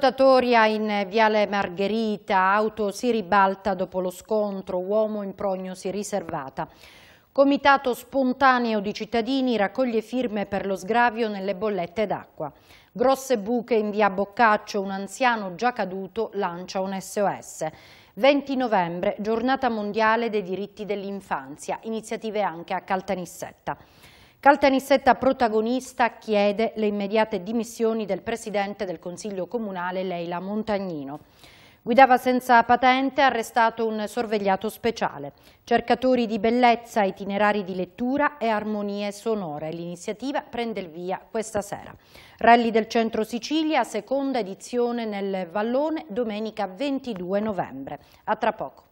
rotatoria in Viale Margherita, auto si ribalta dopo lo scontro, uomo in prognosi riservata. Comitato spontaneo di cittadini raccoglie firme per lo sgravio nelle bollette d'acqua. Grosse buche in via Boccaccio, un anziano già caduto lancia un SOS. 20 novembre, giornata mondiale dei diritti dell'infanzia, iniziative anche a Caltanissetta. Caltanissetta protagonista chiede le immediate dimissioni del presidente del Consiglio Comunale Leila Montagnino. Guidava senza patente, arrestato un sorvegliato speciale. Cercatori di bellezza, itinerari di lettura e armonie sonore. L'iniziativa prende il via questa sera. Rally del Centro Sicilia, seconda edizione nel Vallone, domenica 22 novembre. A tra poco.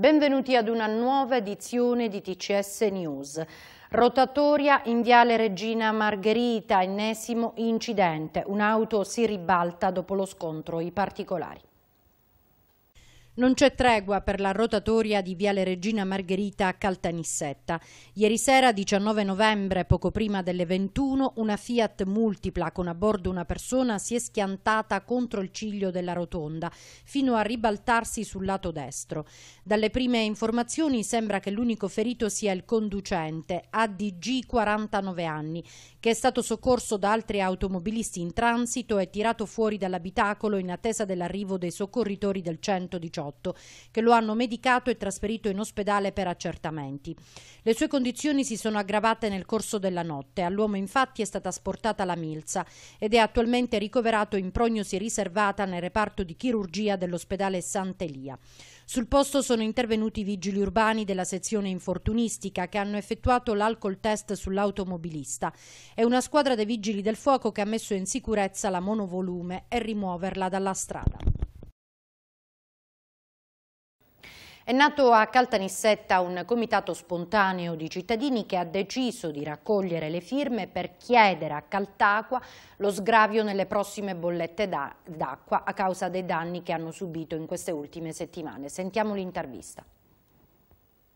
Benvenuti ad una nuova edizione di TCS News. Rotatoria in Viale Regina Margherita, ennesimo incidente. Un'auto si ribalta dopo lo scontro. I particolari. Non c'è tregua per la rotatoria di Viale Regina Margherita a Caltanissetta. Ieri sera, 19 novembre, poco prima delle 21, una Fiat multipla con a bordo una persona si è schiantata contro il ciglio della rotonda, fino a ribaltarsi sul lato destro. Dalle prime informazioni sembra che l'unico ferito sia il conducente, ADG 49 anni, che è stato soccorso da altri automobilisti in transito e tirato fuori dall'abitacolo in attesa dell'arrivo dei soccorritori del 118. 2018, che lo hanno medicato e trasferito in ospedale per accertamenti. Le sue condizioni si sono aggravate nel corso della notte. All'uomo infatti è stata asportata la milza ed è attualmente ricoverato in prognosi riservata nel reparto di chirurgia dell'ospedale Sant'Elia. Sul posto sono intervenuti i vigili urbani della sezione infortunistica che hanno effettuato l'alcol test sull'automobilista e una squadra dei vigili del fuoco che ha messo in sicurezza la monovolume e rimuoverla dalla strada. È nato a Caltanissetta un comitato spontaneo di cittadini che ha deciso di raccogliere le firme per chiedere a Caltacqua lo sgravio nelle prossime bollette d'acqua a causa dei danni che hanno subito in queste ultime settimane. Sentiamo l'intervista.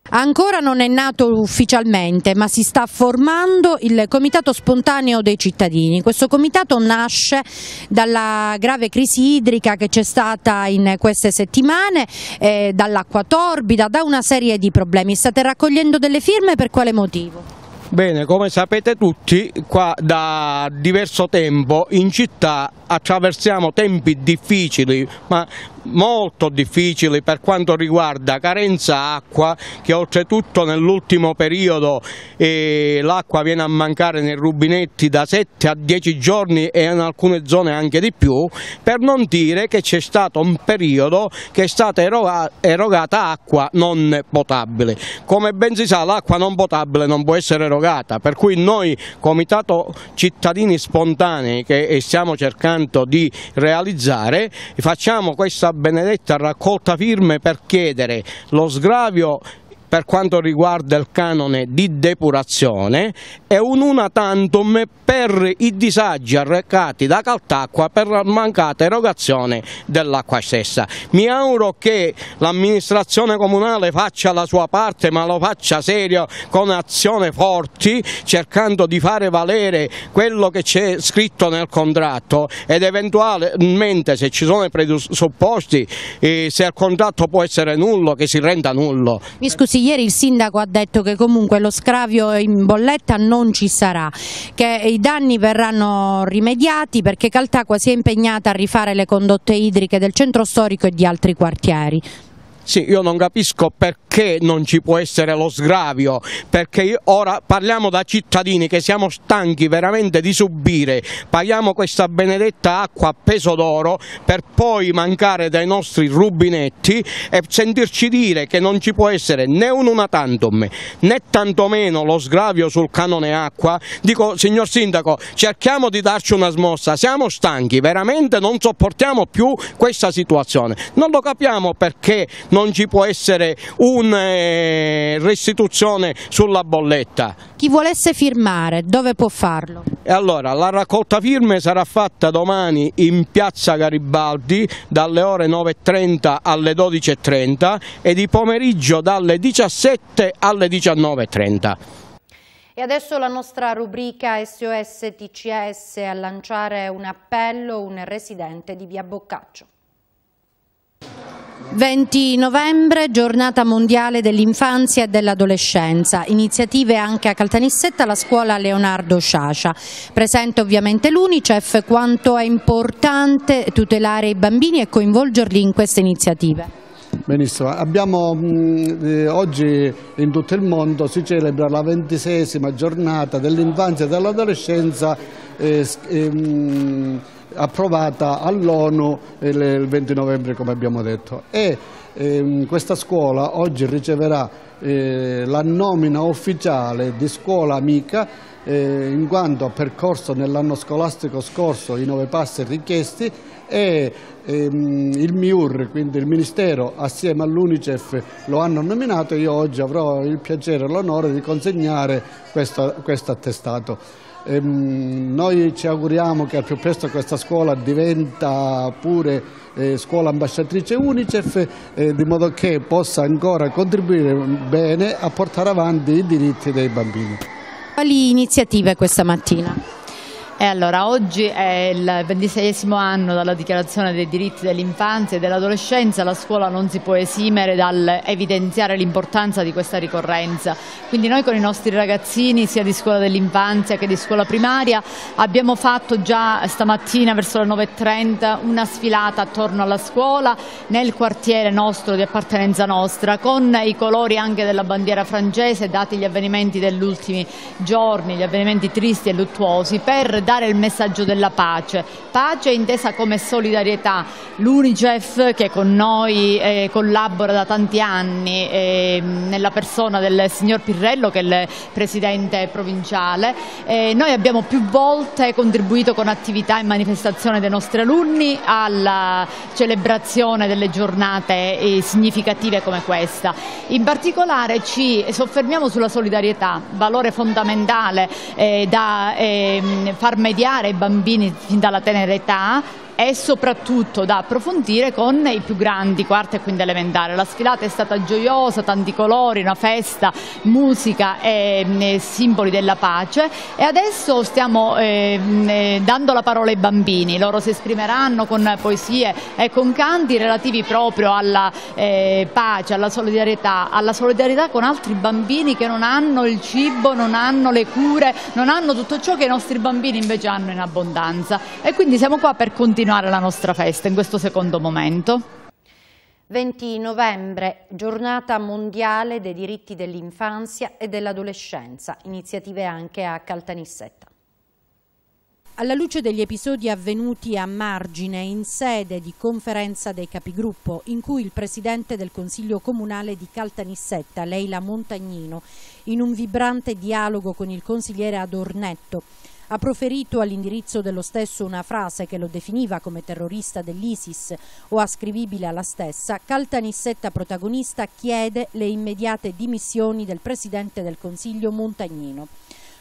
Ancora non è nato ufficialmente, ma si sta formando il Comitato Spontaneo dei Cittadini. Questo comitato nasce dalla grave crisi idrica che c'è stata in queste settimane, eh, dall'acqua torbida, da una serie di problemi. State raccogliendo delle firme per quale motivo? Bene, come sapete tutti, qua da diverso tempo in città attraversiamo tempi difficili, ma molto difficili per quanto riguarda carenza acqua che oltretutto nell'ultimo periodo eh, l'acqua viene a mancare nei rubinetti da 7 a 10 giorni e in alcune zone anche di più per non dire che c'è stato un periodo che è stata eroga erogata acqua non potabile come ben si sa l'acqua non potabile non può essere erogata per cui noi comitato cittadini spontanei che eh, stiamo cercando tanto di realizzare, facciamo questa benedetta raccolta firme per chiedere lo sgravio per quanto riguarda il canone di depurazione e un una tantum per i disagi arrecati da Caltacqua per la mancata erogazione dell'acqua stessa. Mi auguro che l'amministrazione comunale faccia la sua parte ma lo faccia serio con azioni forti cercando di fare valere quello che c'è scritto nel contratto ed eventualmente se ci sono i presupposti eh, se il contratto può essere nullo che si renda nullo. Mi scusi, ieri il sindaco ha detto che comunque lo scravio in bolletta non ci sarà, che i danni verranno rimediati perché Caltacqua si è impegnata a rifare le condotte idriche del centro storico e di altri quartieri. Sì, io non capisco perché non ci può essere lo sgravio, perché ora parliamo da cittadini che siamo stanchi veramente di subire, paghiamo questa benedetta acqua a peso d'oro per poi mancare dai nostri rubinetti e sentirci dire che non ci può essere né un una tantum né tantomeno lo sgravio sul canone acqua. Dico, signor Sindaco, cerchiamo di darci una smossa, siamo stanchi, veramente non sopportiamo più questa situazione. Non lo capiamo perché non ci può essere una eh, restituzione sulla bolletta. Chi volesse firmare dove può farlo? Allora, la raccolta firme sarà fatta domani in piazza Garibaldi dalle ore 9.30 alle 12.30 e di pomeriggio dalle 17 alle 19.30. E adesso la nostra rubrica SOS TCS a lanciare un appello un residente di Via Boccaccio. 20 novembre, giornata mondiale dell'infanzia e dell'adolescenza, iniziative anche a Caltanissetta la scuola Leonardo Sciascia. Presente ovviamente l'Unicef quanto è importante tutelare i bambini e coinvolgerli in queste iniziative. Benissimo, abbiamo mh, mm, eh, oggi in tutto il mondo si celebra la ventisesima giornata dell'infanzia e dell'adolescenza eh, eh, approvata all'ONU il 20 novembre come abbiamo detto e ehm, questa scuola oggi riceverà eh, la nomina ufficiale di scuola amica eh, in quanto ha percorso nell'anno scolastico scorso i nove passi richiesti e ehm, il MIUR, quindi il Ministero, assieme all'Unicef lo hanno nominato io oggi avrò il piacere e l'onore di consegnare questo, questo attestato. Ehm, noi ci auguriamo che al più presto questa scuola diventa pure eh, scuola ambasciatrice UNICEF eh, di modo che possa ancora contribuire bene a portare avanti i diritti dei bambini. Quali iniziative questa mattina? E allora, oggi è il ventiseiesimo anno dalla dichiarazione dei diritti dell'infanzia e dell'adolescenza, la scuola non si può esimere dal evidenziare l'importanza di questa ricorrenza. Quindi noi con i nostri ragazzini, sia di scuola dell'infanzia che di scuola primaria, abbiamo fatto già stamattina verso le 9.30 una sfilata attorno alla scuola nel quartiere nostro di appartenenza nostra, con i colori anche della bandiera francese, dati gli avvenimenti degli ultimi giorni, gli avvenimenti tristi e luttuosi, per dare dare il messaggio della pace. Pace intesa come solidarietà. L'UNICEF che con noi eh, collabora da tanti anni eh, nella persona del signor Pirrello che è il presidente provinciale, eh, noi abbiamo più volte contribuito con attività e manifestazione dei nostri alunni alla celebrazione delle giornate eh, significative come questa. In particolare ci soffermiamo sulla solidarietà, valore fondamentale eh, da ehm, far mediare i bambini fin dalla tenera età e soprattutto da approfondire con i più grandi, quarta e quinta elementari. La sfilata è stata gioiosa, tanti colori, una festa, musica e, mm, simboli della pace e adesso stiamo ehm, dando la parola ai bambini, loro si esprimeranno con poesie e con canti relativi proprio alla eh, pace, alla solidarietà, alla solidarietà con altri bambini che non hanno il cibo, non hanno le cure, non hanno tutto ciò che i nostri bambini invece hanno in abbondanza e quindi siamo qua per continuare continuare la nostra festa in questo secondo momento. 20 novembre, giornata mondiale dei diritti dell'infanzia e dell'adolescenza, iniziative anche a Caltanissetta. Alla luce degli episodi avvenuti a margine in sede di conferenza dei capigruppo in cui il presidente del Consiglio Comunale di Caltanissetta, Leila Montagnino, in un vibrante dialogo con il consigliere Adornetto, ha proferito all'indirizzo dello stesso una frase che lo definiva come terrorista dell'ISIS o ascrivibile alla stessa, Caltanissetta protagonista chiede le immediate dimissioni del Presidente del Consiglio Montagnino.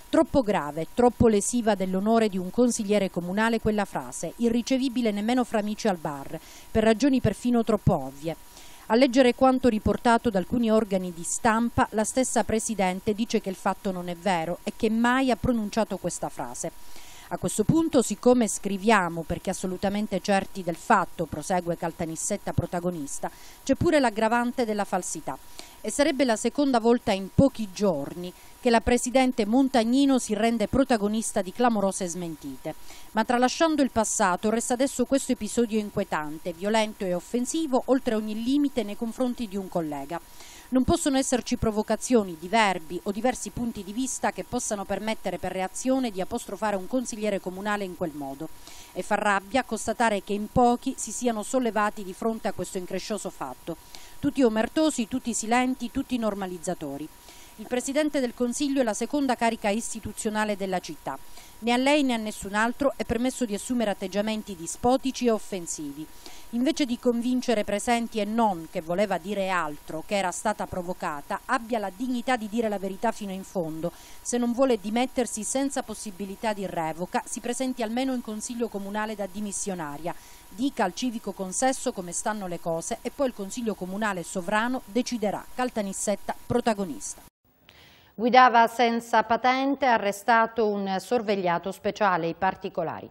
Troppo grave, troppo lesiva dell'onore di un consigliere comunale quella frase, irricevibile nemmeno fra amici al bar, per ragioni perfino troppo ovvie. A leggere quanto riportato da alcuni organi di stampa, la stessa Presidente dice che il fatto non è vero e che mai ha pronunciato questa frase. A questo punto, siccome scriviamo perché assolutamente certi del fatto, prosegue Caltanissetta protagonista, c'è pure l'aggravante della falsità. E sarebbe la seconda volta in pochi giorni che la presidente Montagnino si rende protagonista di clamorose smentite. Ma tralasciando il passato, resta adesso questo episodio inquietante, violento e offensivo, oltre ogni limite nei confronti di un collega. Non possono esserci provocazioni, diverbi o diversi punti di vista che possano permettere per reazione di apostrofare un consigliere comunale in quel modo. E fa rabbia constatare che in pochi si siano sollevati di fronte a questo increscioso fatto. Tutti omertosi, tutti silenti, tutti normalizzatori il Presidente del Consiglio è la seconda carica istituzionale della città. Né a lei né a nessun altro è permesso di assumere atteggiamenti dispotici e offensivi. Invece di convincere presenti e non che voleva dire altro, che era stata provocata, abbia la dignità di dire la verità fino in fondo. Se non vuole dimettersi senza possibilità di revoca, si presenti almeno in Consiglio Comunale da dimissionaria. Dica al civico consesso come stanno le cose e poi il Consiglio Comunale sovrano deciderà. Caltanissetta protagonista. Guidava senza patente, arrestato un sorvegliato speciale, i particolari.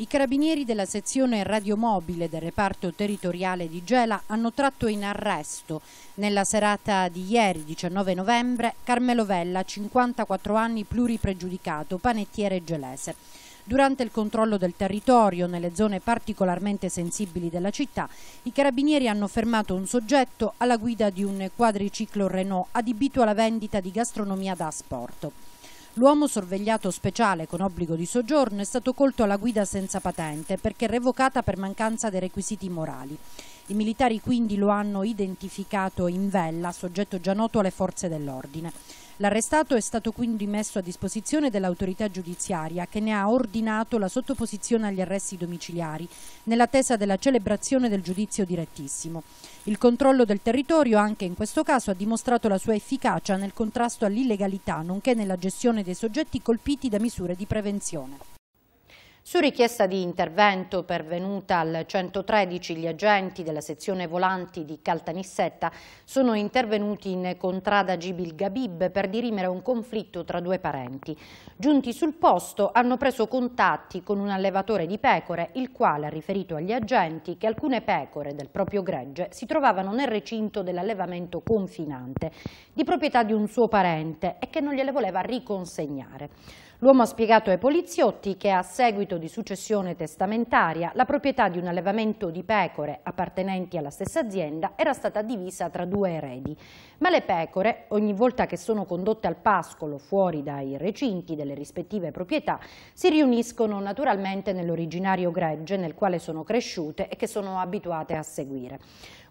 I carabinieri della sezione radiomobile del reparto territoriale di Gela hanno tratto in arresto nella serata di ieri 19 novembre Carmelo Vella, 54 anni pluripregiudicato, panettiere gelese. Durante il controllo del territorio nelle zone particolarmente sensibili della città, i carabinieri hanno fermato un soggetto alla guida di un quadriciclo Renault adibito alla vendita di gastronomia da asporto. L'uomo sorvegliato speciale con obbligo di soggiorno è stato colto alla guida senza patente perché revocata per mancanza dei requisiti morali. I militari quindi lo hanno identificato in vella, soggetto già noto alle forze dell'ordine. L'arrestato è stato quindi messo a disposizione dell'autorità giudiziaria che ne ha ordinato la sottoposizione agli arresti domiciliari nell'attesa della celebrazione del giudizio direttissimo. Il controllo del territorio anche in questo caso ha dimostrato la sua efficacia nel contrasto all'illegalità nonché nella gestione dei soggetti colpiti da misure di prevenzione. Su richiesta di intervento pervenuta al 113 gli agenti della sezione volanti di Caltanissetta sono intervenuti in contrada Gibil Gabib per dirimere un conflitto tra due parenti. Giunti sul posto hanno preso contatti con un allevatore di pecore il quale ha riferito agli agenti che alcune pecore del proprio gregge si trovavano nel recinto dell'allevamento confinante di proprietà di un suo parente e che non gliele voleva riconsegnare. L'uomo ha spiegato ai poliziotti che a seguito di successione testamentaria la proprietà di un allevamento di pecore appartenenti alla stessa azienda era stata divisa tra due eredi, ma le pecore, ogni volta che sono condotte al pascolo fuori dai recinti delle rispettive proprietà, si riuniscono naturalmente nell'originario gregge nel quale sono cresciute e che sono abituate a seguire.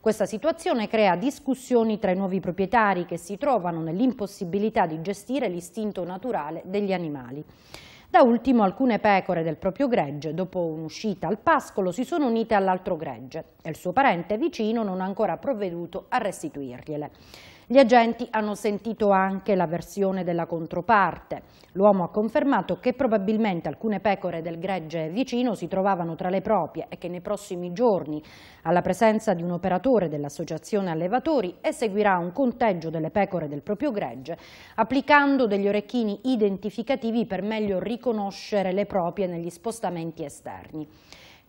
Questa situazione crea discussioni tra i nuovi proprietari che si trovano nell'impossibilità di gestire l'istinto naturale degli animali. Da ultimo alcune pecore del proprio gregge, dopo un'uscita al pascolo, si sono unite all'altro gregge e il suo parente vicino non ha ancora provveduto a restituirgliele. Gli agenti hanno sentito anche la versione della controparte. L'uomo ha confermato che probabilmente alcune pecore del gregge vicino si trovavano tra le proprie e che nei prossimi giorni, alla presenza di un operatore dell'associazione allevatori, eseguirà un conteggio delle pecore del proprio gregge, applicando degli orecchini identificativi per meglio riconoscere le proprie negli spostamenti esterni.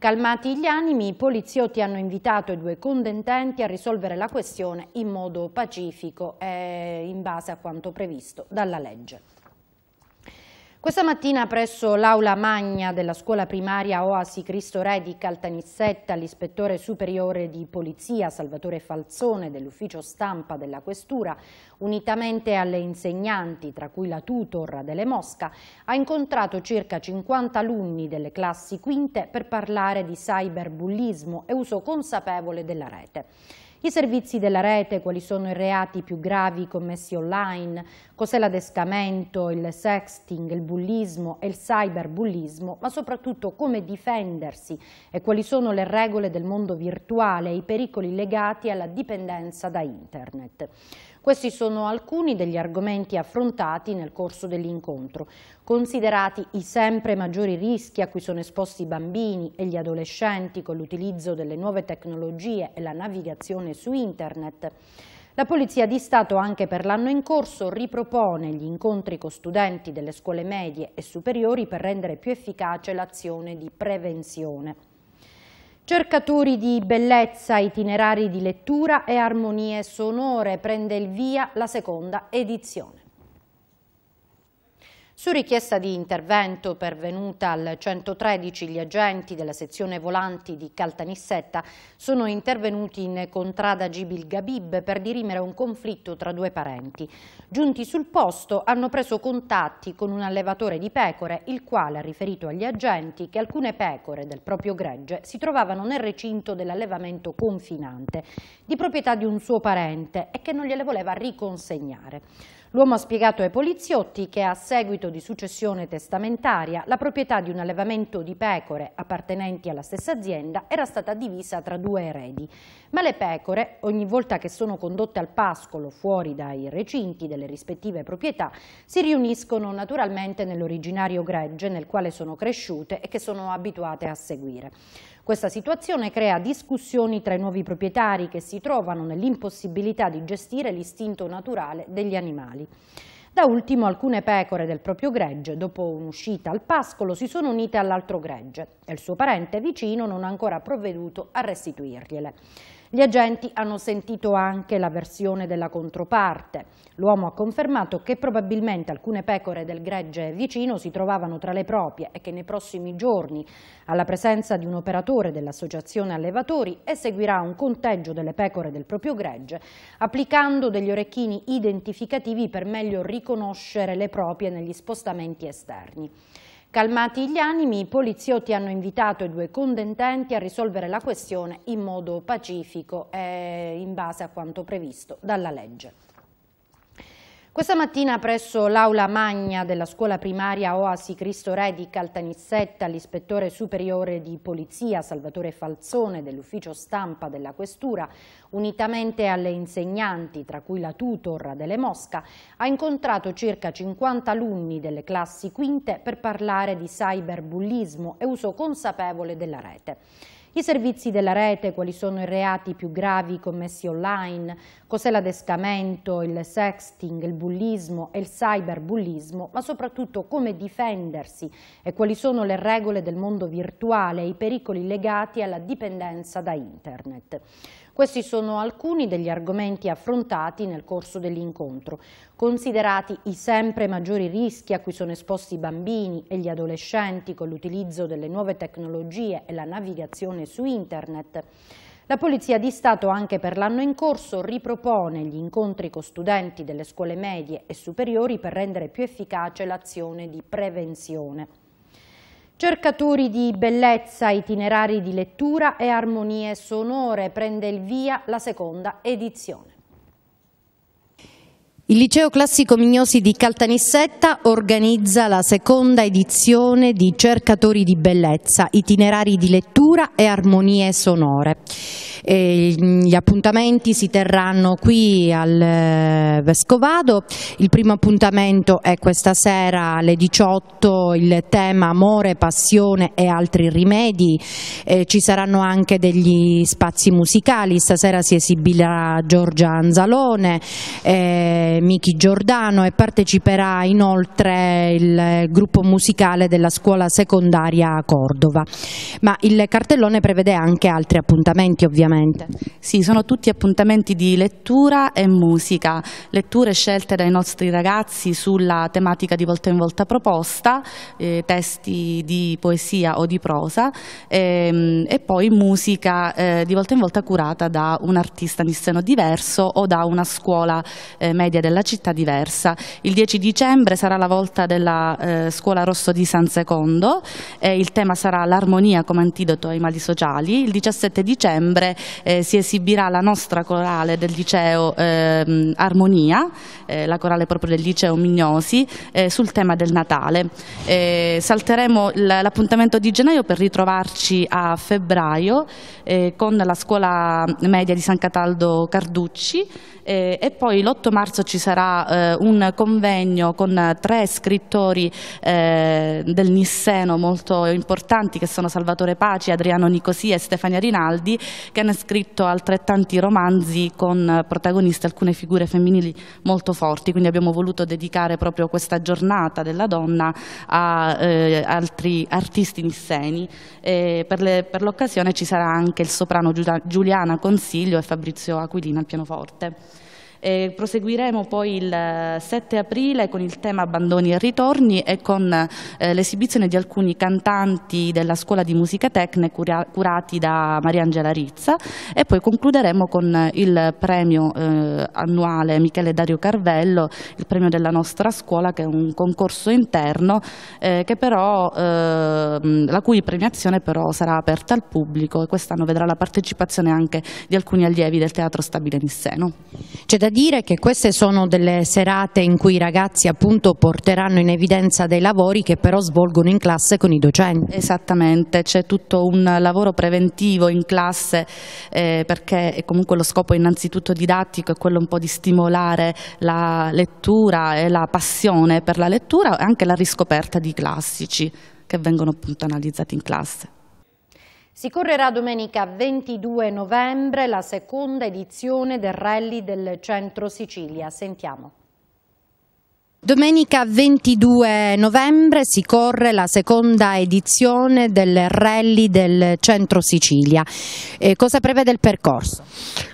Calmati gli animi, i poliziotti hanno invitato i due condententi a risolvere la questione in modo pacifico e eh, in base a quanto previsto dalla legge. Questa mattina presso l'aula magna della scuola primaria Oasi Cristo Re di Caltanissetta l'ispettore superiore di polizia Salvatore Falzone dell'ufficio stampa della questura unitamente alle insegnanti tra cui la tutor delle Mosca ha incontrato circa 50 alunni delle classi quinte per parlare di cyberbullismo e uso consapevole della rete. I servizi della rete, quali sono i reati più gravi commessi online, cos'è l'adescamento, il sexting, il bullismo e il cyberbullismo, ma soprattutto come difendersi e quali sono le regole del mondo virtuale e i pericoli legati alla dipendenza da internet. Questi sono alcuni degli argomenti affrontati nel corso dell'incontro. Considerati i sempre maggiori rischi a cui sono esposti i bambini e gli adolescenti con l'utilizzo delle nuove tecnologie e la navigazione su internet, la Polizia di Stato anche per l'anno in corso ripropone gli incontri con studenti delle scuole medie e superiori per rendere più efficace l'azione di prevenzione. Cercatori di bellezza, itinerari di lettura e armonie sonore prende il via la seconda edizione. Su richiesta di intervento pervenuta al 113 gli agenti della sezione volanti di Caltanissetta sono intervenuti in contrada Gibil Gabib per dirimere un conflitto tra due parenti. Giunti sul posto hanno preso contatti con un allevatore di pecore il quale ha riferito agli agenti che alcune pecore del proprio gregge si trovavano nel recinto dell'allevamento confinante di proprietà di un suo parente e che non gliele voleva riconsegnare. L'uomo ha spiegato ai poliziotti che a seguito di successione testamentaria la proprietà di un allevamento di pecore appartenenti alla stessa azienda era stata divisa tra due eredi, ma le pecore, ogni volta che sono condotte al pascolo fuori dai recinti delle rispettive proprietà, si riuniscono naturalmente nell'originario gregge nel quale sono cresciute e che sono abituate a seguire. Questa situazione crea discussioni tra i nuovi proprietari che si trovano nell'impossibilità di gestire l'istinto naturale degli animali. Da ultimo alcune pecore del proprio gregge, dopo un'uscita al pascolo, si sono unite all'altro gregge e il suo parente vicino non ha ancora provveduto a restituirgliele. Gli agenti hanno sentito anche la versione della controparte. L'uomo ha confermato che probabilmente alcune pecore del gregge vicino si trovavano tra le proprie e che nei prossimi giorni, alla presenza di un operatore dell'associazione allevatori, eseguirà un conteggio delle pecore del proprio gregge, applicando degli orecchini identificativi per meglio riconoscere le proprie negli spostamenti esterni. Calmati gli animi, i poliziotti hanno invitato i due contendenti a risolvere la questione in modo pacifico e eh, in base a quanto previsto dalla legge. Questa mattina presso l'aula magna della scuola primaria Oasi Cristo Re di Caltanissetta l'ispettore superiore di polizia Salvatore Falzone dell'ufficio stampa della questura unitamente alle insegnanti tra cui la tutor delle Mosca ha incontrato circa 50 alunni delle classi quinte per parlare di cyberbullismo e uso consapevole della rete. I servizi della rete, quali sono i reati più gravi commessi online, cos'è l'adescamento, il sexting, il bullismo e il cyberbullismo, ma soprattutto come difendersi e quali sono le regole del mondo virtuale e i pericoli legati alla dipendenza da internet. Questi sono alcuni degli argomenti affrontati nel corso dell'incontro. Considerati i sempre maggiori rischi a cui sono esposti i bambini e gli adolescenti con l'utilizzo delle nuove tecnologie e la navigazione su internet, la Polizia di Stato anche per l'anno in corso ripropone gli incontri con studenti delle scuole medie e superiori per rendere più efficace l'azione di prevenzione. Cercatori di bellezza, itinerari di lettura e armonie sonore prende il via la seconda edizione. Il Liceo Classico Mignosi di Caltanissetta organizza la seconda edizione di Cercatori di Bellezza, itinerari di lettura e armonie sonore. E gli appuntamenti si terranno qui al eh, Vescovado, il primo appuntamento è questa sera alle 18, il tema amore, passione e altri rimedi, e ci saranno anche degli spazi musicali, stasera si esibirà Giorgia Anzalone, e eh, Michi Giordano e parteciperà inoltre il eh, gruppo musicale della scuola secondaria Cordova. Ma il cartellone prevede anche altri appuntamenti ovviamente. Sì, sono tutti appuntamenti di lettura e musica, letture scelte dai nostri ragazzi sulla tematica di volta in volta proposta, eh, testi di poesia o di prosa ehm, e poi musica eh, di volta in volta curata da un artista di seno diverso o da una scuola eh, media della della città diversa. Il 10 dicembre sarà la volta della eh, scuola Rosso di San Secondo, eh, il tema sarà l'armonia come antidoto ai mali sociali. Il 17 dicembre eh, si esibirà la nostra corale del liceo ehm, Armonia, eh, la corale proprio del liceo Mignosi, eh, sul tema del Natale. Eh, salteremo l'appuntamento di gennaio per ritrovarci a febbraio con la scuola media di San Cataldo Carducci eh, e poi l'8 marzo ci sarà eh, un convegno con tre scrittori eh, del Nisseno molto importanti che sono Salvatore Paci, Adriano Nicosia e Stefania Rinaldi che hanno scritto altrettanti romanzi con protagoniste alcune figure femminili molto forti, quindi abbiamo voluto dedicare proprio questa giornata della donna a eh, altri artisti nisseni. per l'occasione ci sarà anche il soprano Giuliana Consiglio e Fabrizio Aquilina al pianoforte. E proseguiremo poi il 7 eh, aprile con il tema Abbandoni e ritorni e con eh, l'esibizione di alcuni cantanti della Scuola di Musica Tecne cura curati da Mariangela Rizza e poi concluderemo con il premio eh, annuale Michele Dario Carvello, il premio della nostra scuola che è un concorso interno eh, però, ehm, la cui premiazione però sarà aperta al pubblico e quest'anno vedrà la partecipazione anche di alcuni allievi del Teatro Stabile Nisseno. C'è da dire che queste sono delle serate in cui i ragazzi appunto porteranno in evidenza dei lavori che però svolgono in classe con i docenti. Esattamente, c'è tutto un lavoro preventivo in classe eh, perché comunque lo scopo innanzitutto didattico è quello un po' di stimolare la lettura e la passione per la lettura e anche la riscoperta di classici che vengono appunto analizzati in classe. Si correrà domenica 22 novembre la seconda edizione del rally del Centro Sicilia. Sentiamo. Domenica 22 novembre si corre la seconda edizione del rally del centro Sicilia. Eh, cosa prevede il percorso?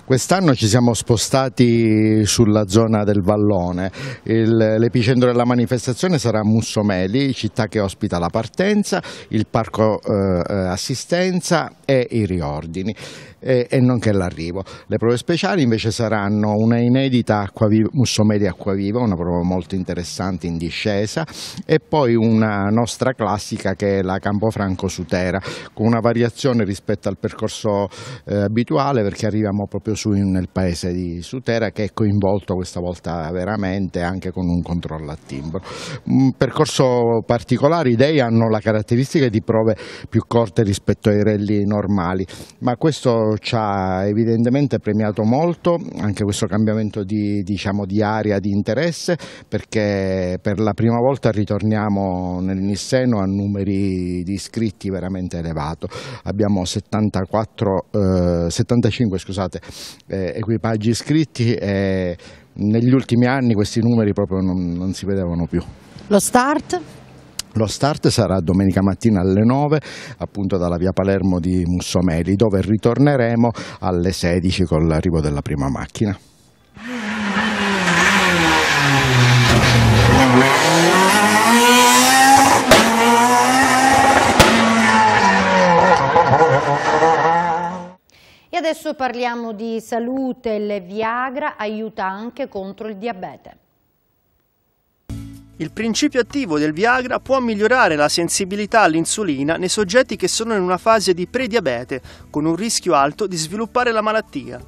Quest'anno ci siamo spostati sulla zona del Vallone, l'epicentro della manifestazione sarà Mussomeli, città che ospita la partenza, il parco eh, eh assistenza e i riordini e, e nonché l'arrivo. Le prove speciali invece saranno una inedita acquaviva, Mussomedia Acquaviva, una prova molto interessante in discesa e poi una nostra classica che è la Campofranco Sutera con una variazione rispetto al percorso eh, abituale perché arriviamo proprio su in, nel paese di Sutera che è coinvolto questa volta veramente anche con un controllo a timbro. Un percorso particolare, i dei hanno la caratteristica di prove più corte rispetto ai rally normali ma questo ci ha evidentemente premiato molto, anche questo cambiamento di, diciamo, di area di interesse, perché per la prima volta ritorniamo nel Nisseno a numeri di iscritti veramente elevato. Abbiamo 74, eh, 75 scusate, eh, equipaggi iscritti e negli ultimi anni questi numeri proprio non, non si vedevano più. Lo start? Lo start sarà domenica mattina alle 9, appunto dalla via Palermo di Mussomeli, dove ritorneremo alle 16 con l'arrivo della prima macchina. E adesso parliamo di salute, il Viagra aiuta anche contro il diabete. Il principio attivo del Viagra può migliorare la sensibilità all'insulina nei soggetti che sono in una fase di prediabete, con un rischio alto di sviluppare la malattia.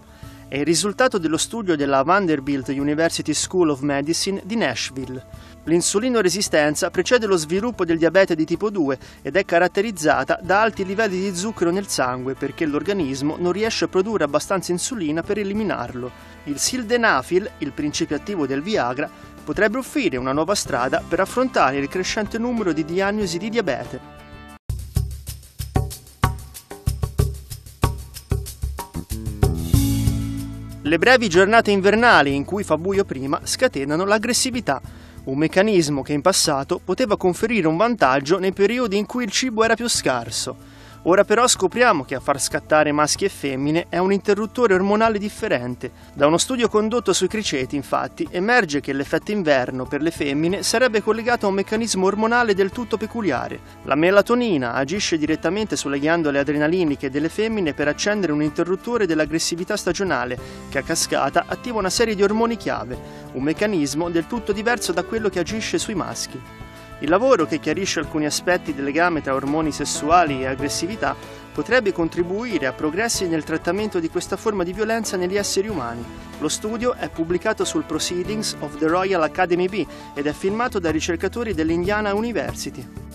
È il risultato dello studio della Vanderbilt University School of Medicine di Nashville. L'insulino resistenza precede lo sviluppo del diabete di tipo 2 ed è caratterizzata da alti livelli di zucchero nel sangue perché l'organismo non riesce a produrre abbastanza insulina per eliminarlo. Il sildenafil, il principio attivo del Viagra, potrebbe offrire una nuova strada per affrontare il crescente numero di diagnosi di diabete. Le brevi giornate invernali in cui fa buio prima scatenano l'aggressività, un meccanismo che in passato poteva conferire un vantaggio nei periodi in cui il cibo era più scarso. Ora però scopriamo che a far scattare maschi e femmine è un interruttore ormonale differente. Da uno studio condotto sui criceti, infatti, emerge che l'effetto inverno per le femmine sarebbe collegato a un meccanismo ormonale del tutto peculiare. La melatonina agisce direttamente sulle ghiandole adrenaliniche delle femmine per accendere un interruttore dell'aggressività stagionale, che a cascata attiva una serie di ormoni chiave, un meccanismo del tutto diverso da quello che agisce sui maschi. Il lavoro, che chiarisce alcuni aspetti del legame tra ormoni sessuali e aggressività, potrebbe contribuire a progressi nel trattamento di questa forma di violenza negli esseri umani. Lo studio è pubblicato sul Proceedings of the Royal Academy B ed è firmato da ricercatori dell'Indiana University.